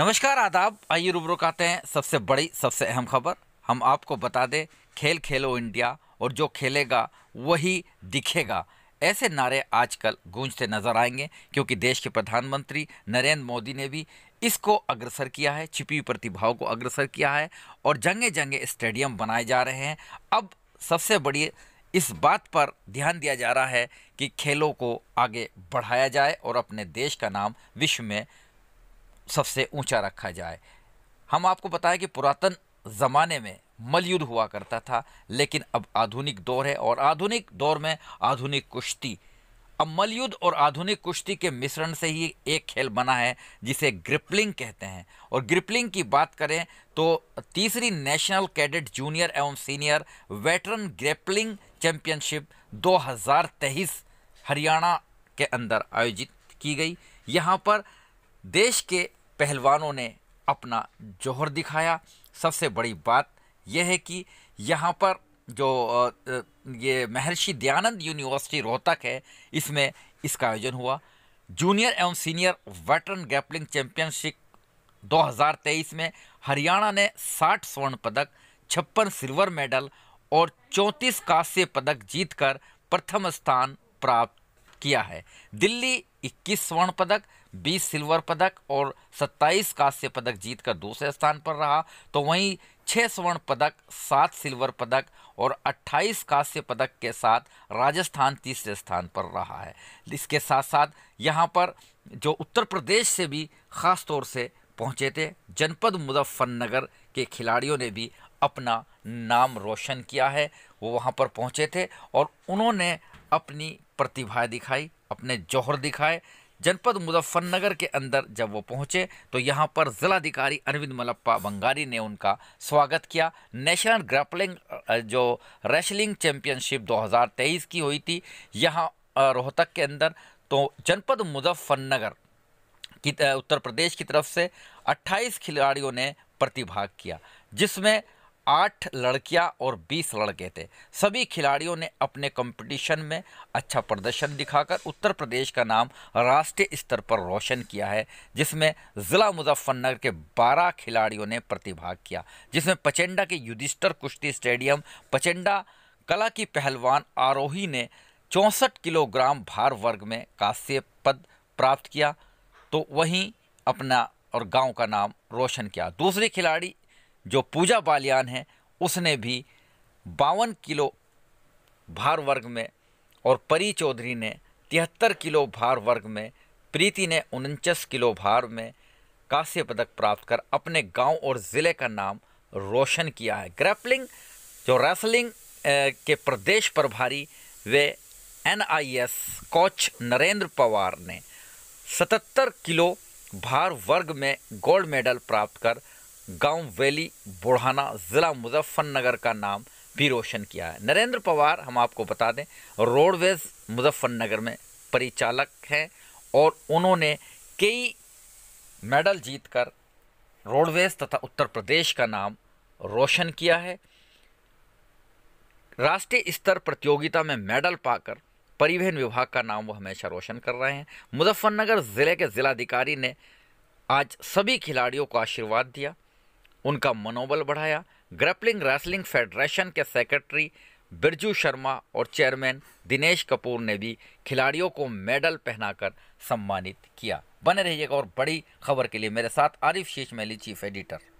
नमस्कार आदाब आइए रूबरू कहते हैं सबसे बड़ी सबसे अहम खबर हम आपको बता दें खेल खेलो इंडिया और जो खेलेगा वही दिखेगा ऐसे नारे आजकल गूंजते नजर आएंगे क्योंकि देश के प्रधानमंत्री नरेंद्र मोदी ने भी इसको अग्रसर किया है छिपी प्रतिभाओं को अग्रसर किया है और जंगे जंगे स्टेडियम बनाए जा रहे हैं अब सबसे बड़ी इस बात पर ध्यान दिया जा रहा है कि खेलों को आगे बढ़ाया जाए और अपने देश का नाम विश्व में सबसे ऊंचा रखा जाए हम आपको बताएं कि पुरातन ज़माने में मलयुद्ध हुआ करता था लेकिन अब आधुनिक दौर है और आधुनिक दौर में आधुनिक कुश्ती अब मलयुद्ध और आधुनिक कुश्ती के मिश्रण से ही एक खेल बना है जिसे ग्रिपलिंग कहते हैं और ग्रिपलिंग की बात करें तो तीसरी नेशनल कैडेट जूनियर एवं senior veteran grappling championship 2023 Haryana के अंदर आयोजित की गई यहाँ पर देश के पहलवानों ने अपना जौहर दिखाया सबसे बड़ी बात यह है कि यहाँ पर जो ये महर्षि दयानंद यूनिवर्सिटी रोहतक है इसमें इसका आयोजन हुआ जूनियर एवं सीनियर वेटरन गैपलिंग चैंपियनशिप 2023 में हरियाणा ने 60 स्वर्ण पदक छप्पन सिल्वर मेडल और 34 कांस्य पदक जीतकर प्रथम स्थान प्राप्त किया है दिल्ली 21 स्वर्ण पदक बीस सिल्वर पदक और सत्ताईस कांस्य पदक जीतकर दूसरे स्थान पर रहा तो वहीं छः स्वर्ण पदक सात सिल्वर पदक और अट्ठाईस कांस्य पदक के साथ राजस्थान तीसरे स्थान पर रहा है इसके साथ साथ यहाँ पर जो उत्तर प्रदेश से भी ख़ास तौर से पहुँचे थे जनपद मुजफ्फरनगर के खिलाड़ियों ने भी अपना नाम रोशन किया है वो वहाँ पर पहुँचे थे और उन्होंने अपनी प्रतिभा दिखाई अपने जौहर दिखाए जनपद मुजफ्फरनगर के अंदर जब वो पहुंचे तो यहाँ पर जिलाधिकारी अरविंद मलप्पा बंगारी ने उनका स्वागत किया नेशनल ग्रैपलिंग जो रेसलिंग चैंपियनशिप 2023 की हुई थी यहाँ रोहतक के अंदर तो जनपद मुजफ्फरनगर की उत्तर प्रदेश की तरफ से 28 खिलाड़ियों ने प्रतिभाग किया जिसमें आठ लड़कियां और बीस लड़के थे सभी खिलाड़ियों ने अपने कंपटीशन में अच्छा प्रदर्शन दिखाकर उत्तर प्रदेश का नाम राष्ट्रीय स्तर पर रोशन किया है जिसमें ज़िला मुजफ्फरनगर के बारह खिलाड़ियों ने प्रतिभाग किया जिसमें पचेंडा के युधिष्ठर कुश्ती स्टेडियम पचेंडा कला की पहलवान आरोही ने चौंसठ किलोग्राम भार वर्ग में कांस्य पद प्राप्त किया तो वहीं अपना और गांव का नाम रोशन किया दूसरी खिलाड़ी जो पूजा बालियान है उसने भी बावन किलो भार वर्ग में और परी चौधरी ने तिहत्तर किलो भार वर्ग में प्रीति ने उनचास किलो भार में कांस्य पदक प्राप्त कर अपने गांव और ज़िले का नाम रोशन किया है ग्रैपलिंग जो रेसलिंग के प्रदेश प्रभारी वे एनआईएस कोच नरेंद्र पवार ने 77 किलो भार वर्ग में गोल्ड मेडल प्राप्त कर गांव वैली बुढ़ाना ज़िला मुजफ्फरनगर का नाम भी रोशन किया है नरेंद्र पवार हम आपको बता दें रोडवेज मुजफ्फरनगर में परिचालक हैं और उन्होंने कई मेडल जीतकर रोडवेज तथा उत्तर प्रदेश का नाम रोशन किया है राष्ट्रीय स्तर प्रतियोगिता में मेडल पाकर परिवहन विभाग का नाम वो हमेशा रोशन कर रहे हैं मुजफ्फरनगर ज़िले के ज़िलाधिकारी ने आज सभी खिलाड़ियों को आशीर्वाद दिया उनका मनोबल बढ़ाया ग्रैपलिंग रेसलिंग फेडरेशन के सेक्रेटरी बिरजू शर्मा और चेयरमैन दिनेश कपूर ने भी खिलाड़ियों को मेडल पहनाकर सम्मानित किया बने रहिएगा और बड़ी खबर के लिए मेरे साथ आरिफ शीश मेली चीफ एडिटर